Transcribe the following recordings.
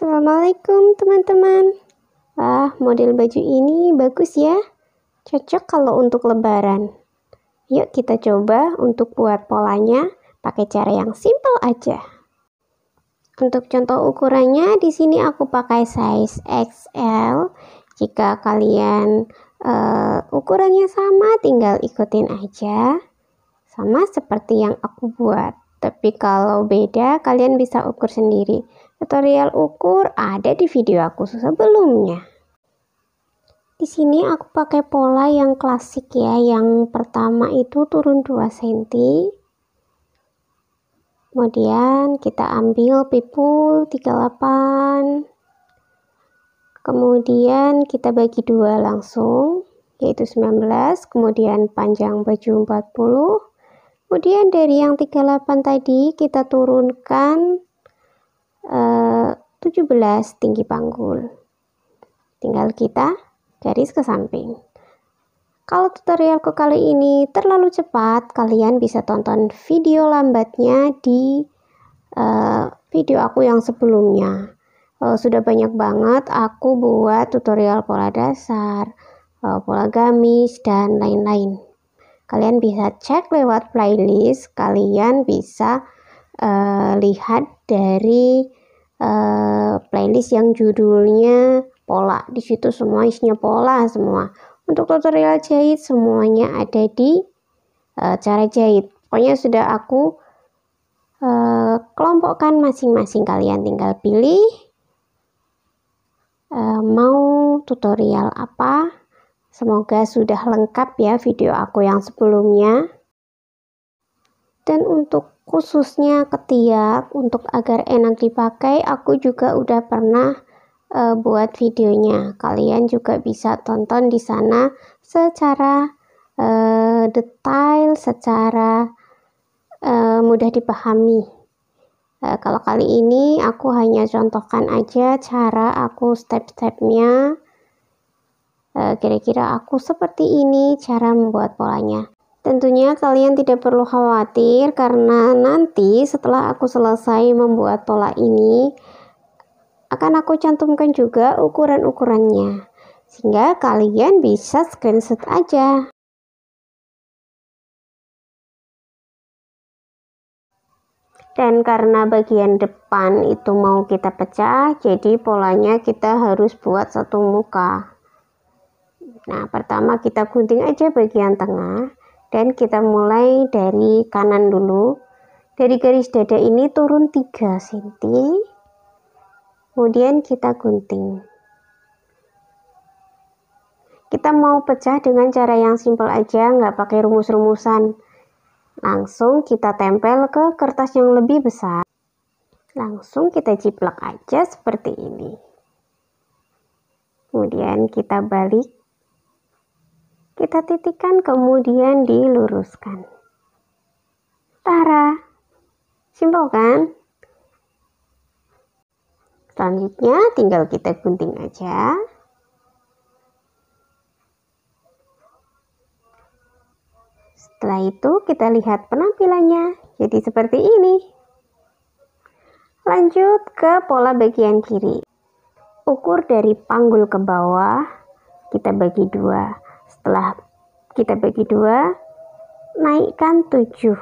Assalamualaikum teman-teman. Wah, model baju ini bagus ya. Cocok kalau untuk lebaran. Yuk kita coba untuk buat polanya pakai cara yang simple aja. Untuk contoh ukurannya di sini aku pakai size XL. Jika kalian uh, ukurannya sama tinggal ikutin aja. Sama seperti yang aku buat. Tapi kalau beda, kalian bisa ukur sendiri. Tutorial ukur ada di video aku sebelumnya. Di sini aku pakai pola yang klasik ya. Yang pertama itu turun 2 cm. Kemudian kita ambil pipu 38. Kemudian kita bagi dua langsung yaitu 19, kemudian panjang baju 40 kemudian dari yang 38 tadi kita turunkan eh, 17 tinggi panggul tinggal kita garis ke samping kalau tutorialku kali ini terlalu cepat, kalian bisa tonton video lambatnya di uh, video aku yang sebelumnya. Uh, sudah banyak banget aku buat tutorial pola dasar, eh, pola gamis, dan lain-lain. Kalian bisa cek lewat playlist, kalian bisa uh, lihat dari uh, playlist yang judulnya pola. Di situ semua isinya pola semua. Untuk tutorial jahit semuanya ada di uh, cara jahit. Pokoknya sudah aku uh, kelompokkan masing-masing kalian tinggal pilih uh, mau tutorial apa Semoga sudah lengkap ya video aku yang sebelumnya. Dan untuk khususnya ketiak untuk agar enak dipakai aku juga udah pernah e, buat videonya. Kalian juga bisa tonton di sana secara e, detail, secara e, mudah dipahami. E, kalau kali ini aku hanya contohkan aja cara aku step-stepnya. Eh, kira-kira aku seperti ini cara membuat polanya. Tentunya kalian tidak perlu khawatir karena nanti setelah aku selesai membuat pola ini akan aku cantumkan juga ukuran-ukurannya sehingga kalian bisa screenshot aja. dan karena bagian depan itu mau kita pecah jadi polanya kita harus buat satu muka Nah, pertama kita gunting aja bagian tengah dan kita mulai dari kanan dulu. Dari garis dada ini turun 3 cm. Kemudian kita gunting. Kita mau pecah dengan cara yang simpel aja, nggak pakai rumus-rumusan. Langsung kita tempel ke kertas yang lebih besar. Langsung kita jiplak aja seperti ini. Kemudian kita balik kita titikkan kemudian diluruskan. Tara. Simpel kan? Selanjutnya tinggal kita gunting aja. Setelah itu kita lihat penampilannya. Jadi seperti ini. Lanjut ke pola bagian kiri. Ukur dari panggul ke bawah, kita bagi dua. Setelah kita bagi dua, naikkan tujuh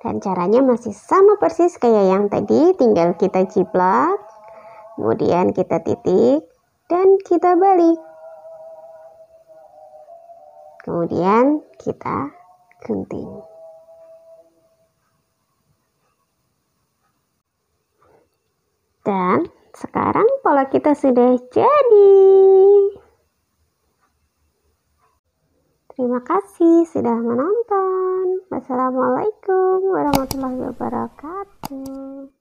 Dan caranya masih sama persis kayak yang tadi, tinggal kita ciplak kemudian kita titik, dan kita balik. Kemudian kita gunting. Dan sekarang pola kita sudah jadi. Terima kasih sudah menonton. Wassalamualaikum warahmatullahi wabarakatuh.